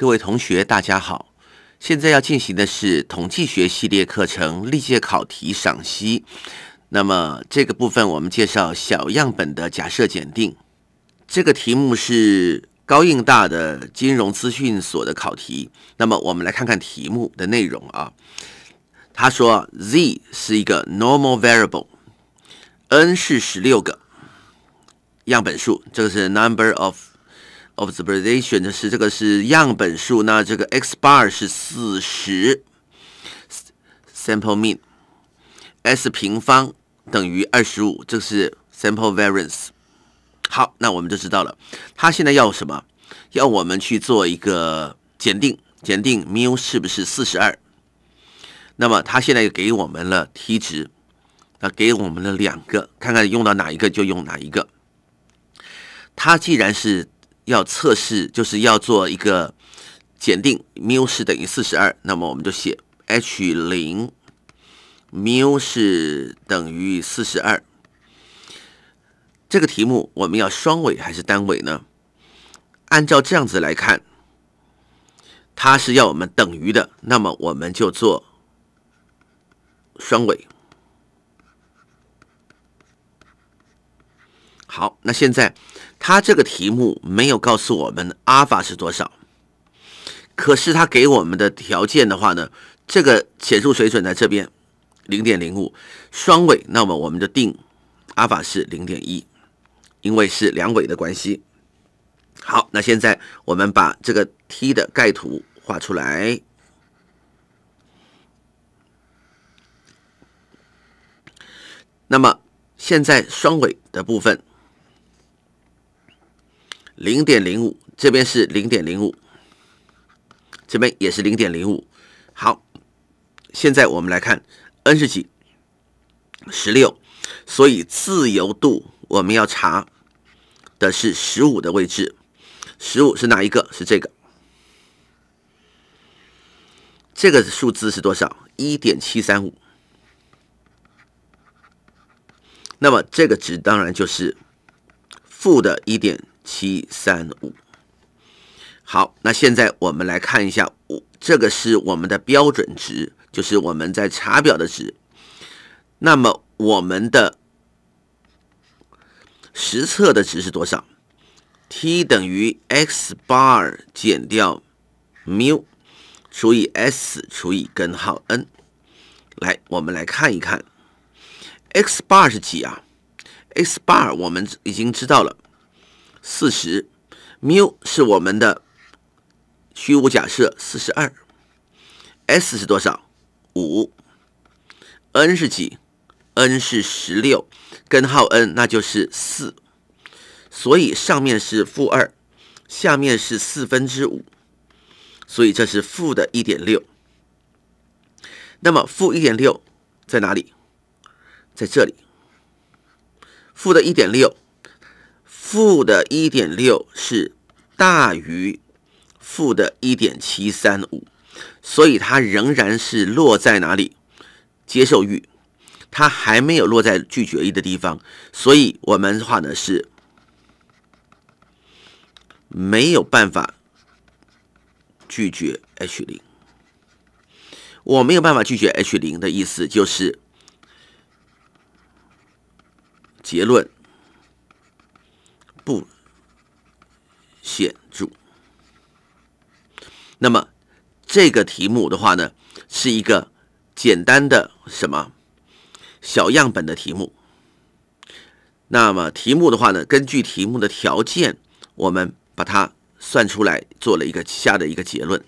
各位同学，大家好！现在要进行的是统计学系列课程历届考题赏析。那么这个部分我们介绍小样本的假设检定。这个题目是高应大的金融资讯所的考题。那么我们来看看题目的内容啊。他说，Z 是一个 normal variable，n 是十六个样本数，这个是 number of。Observation 的是这个是样本数，那这个 x bar 是四十，sample mean，s 平方等于二十五，这是 sample variance。好，那我们就知道了，它现在要什么？要我们去做一个检定，检定 mu 是不是四十二。那么它现在给我们了 t 值，啊，给我们了两个，看看用到哪一个就用哪一个。它既然是要测试就是要做一个检定缪是等于四十二，那么我们就写 H 零，缪是等于四十二。这个题目我们要双尾还是单尾呢？按照这样子来看，它是要我们等于的，那么我们就做双尾。好，那现在，它这个题目没有告诉我们阿尔法是多少，可是它给我们的条件的话呢，这个显著水准在这边零点零五双尾，那么我们就定阿尔法是零点一，因为是两尾的关系。好，那现在我们把这个 t 的概图画出来，那么现在双尾的部分。零点零五，这边是零点零五，这边也是零点零五。好，现在我们来看 n 是几，十六，所以自由度我们要查的是十五的位置，十五是哪一个是这个？这个数字是多少？一点七三五。那么这个值当然就是负的一点。七三五，好，那现在我们来看一下，我这个是我们的标准值，就是我们在查表的值。那么我们的实测的值是多少？t 等于 x bar 减掉缪除以 s 除以根号 n。来，我们来看一看，x bar 是几啊？x bar 我们已经知道了。四十，缪是我们的虚无假设，四十二，s 是多少？五，n 是几？n 是十六，根号 n 那就是四，所以上面是负二，下面是四分之五，所以这是负的一点六。那么负一点六在哪里？在这里，负的一点六。负的1.6是大于负的1.735，所以它仍然是落在哪里接受域，它还没有落在拒绝域的地方，所以我们话呢是没有办法拒绝 H 零。我没有办法拒绝 H 零的意思就是结论。那么，这个题目的话呢，是一个简单的什么小样本的题目。那么题目的话呢，根据题目的条件，我们把它算出来，做了一个下的一个结论。